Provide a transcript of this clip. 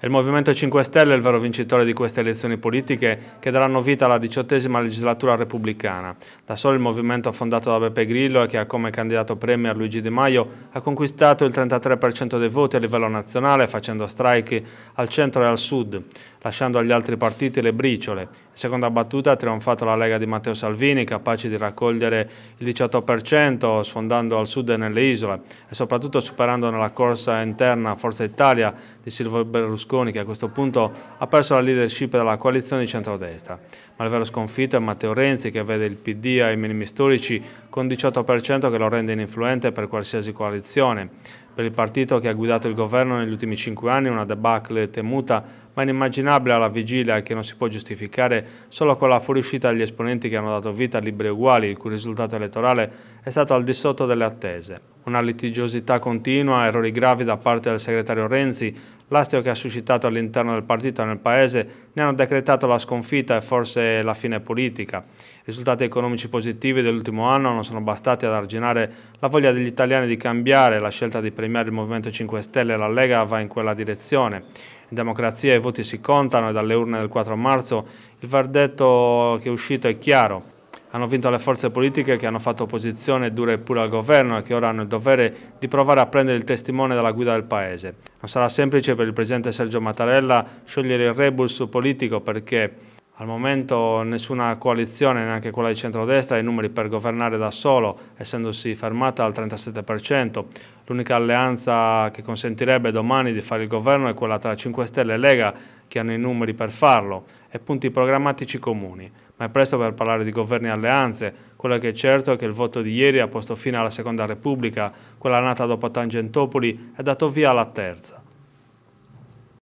Il Movimento 5 Stelle è il vero vincitore di queste elezioni politiche che daranno vita alla diciottesima legislatura repubblicana. Da solo il movimento fondato da Beppe Grillo e che ha come candidato premier Luigi Di Maio ha conquistato il 33% dei voti a livello nazionale facendo strike al centro e al sud, lasciando agli altri partiti le briciole seconda battuta ha trionfato la Lega di Matteo Salvini, capace di raccogliere il 18%, sfondando al sud e nelle isole e soprattutto superando nella corsa interna Forza Italia di Silvio Berlusconi, che a questo punto ha perso la leadership della coalizione di centrodestra. Ma il vero sconfitto è Matteo Renzi, che vede il PD ai minimi storici con 18% che lo rende ininfluente per qualsiasi coalizione per il partito che ha guidato il governo negli ultimi cinque anni una debacle temuta ma inimmaginabile alla vigilia che non si può giustificare solo con la fuoriuscita degli esponenti che hanno dato vita a libri uguali, il cui risultato elettorale è stato al di sotto delle attese. Una litigiosità continua, errori gravi da parte del segretario Renzi, L'astio che ha suscitato all'interno del partito e nel paese ne hanno decretato la sconfitta e forse la fine politica. I risultati economici positivi dell'ultimo anno non sono bastati ad arginare la voglia degli italiani di cambiare, la scelta di premiare il Movimento 5 Stelle e la Lega va in quella direzione. In democrazia i voti si contano e dalle urne del 4 marzo il verdetto che è uscito è chiaro hanno vinto le forze politiche che hanno fatto opposizione dura e pura al governo e che ora hanno il dovere di provare a prendere il testimone dalla guida del Paese. Non sarà semplice per il Presidente Sergio Mattarella sciogliere il rebus politico perché al momento nessuna coalizione, neanche quella di centrodestra, ha i numeri per governare da solo, essendosi fermata al 37%. L'unica alleanza che consentirebbe domani di fare il governo è quella tra 5 Stelle e Lega, che hanno i numeri per farlo, e punti programmatici comuni. Ma è presto per parlare di governi e alleanze. Quello che è certo è che il voto di ieri ha posto fine alla Seconda Repubblica, quella nata dopo Tangentopoli, e dato via alla Terza.